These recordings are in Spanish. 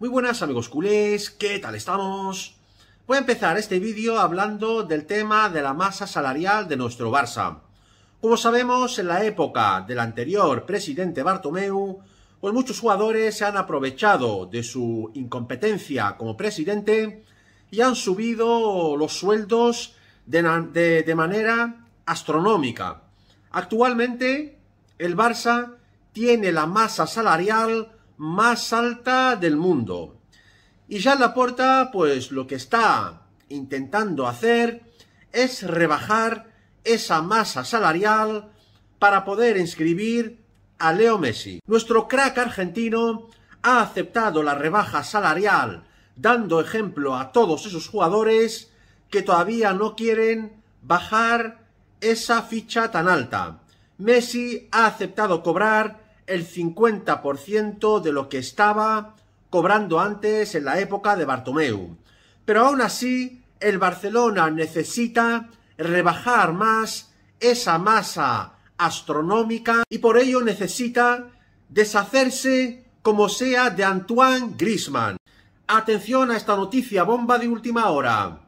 Muy buenas amigos culés, ¿qué tal estamos? Voy a empezar este vídeo hablando del tema de la masa salarial de nuestro Barça. Como sabemos, en la época del anterior presidente Bartomeu, pues muchos jugadores se han aprovechado de su incompetencia como presidente y han subido los sueldos de, de manera astronómica. Actualmente, el Barça tiene la masa salarial más alta del mundo. Y ya la puerta pues lo que está intentando hacer es rebajar esa masa salarial para poder inscribir a Leo Messi. Nuestro crack argentino ha aceptado la rebaja salarial, dando ejemplo a todos esos jugadores que todavía no quieren bajar esa ficha tan alta. Messi ha aceptado cobrar el 50% de lo que estaba cobrando antes en la época de Bartomeu. Pero aún así, el Barcelona necesita rebajar más esa masa astronómica y por ello necesita deshacerse como sea de Antoine Grisman. Atención a esta noticia bomba de última hora.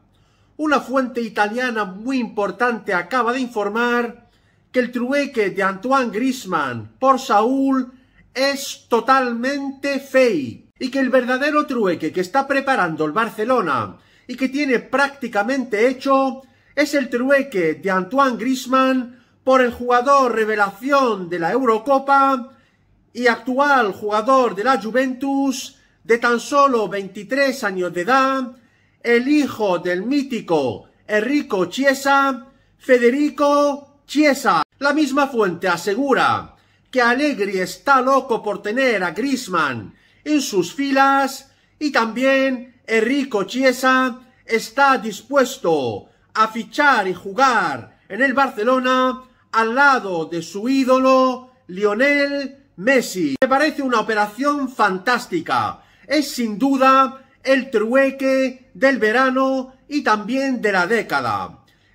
Una fuente italiana muy importante acaba de informar que el trueque de Antoine Grisman por Saúl es totalmente fake y que el verdadero trueque que está preparando el Barcelona y que tiene prácticamente hecho es el trueque de Antoine Grisman por el jugador revelación de la Eurocopa y actual jugador de la Juventus de tan solo 23 años de edad, el hijo del mítico Enrico Chiesa, Federico Chiesa, la misma fuente asegura que Allegri está loco por tener a Grisman en sus filas y también Enrico Chiesa está dispuesto a fichar y jugar en el Barcelona al lado de su ídolo Lionel Messi. Me parece una operación fantástica. Es sin duda el trueque del verano y también de la década.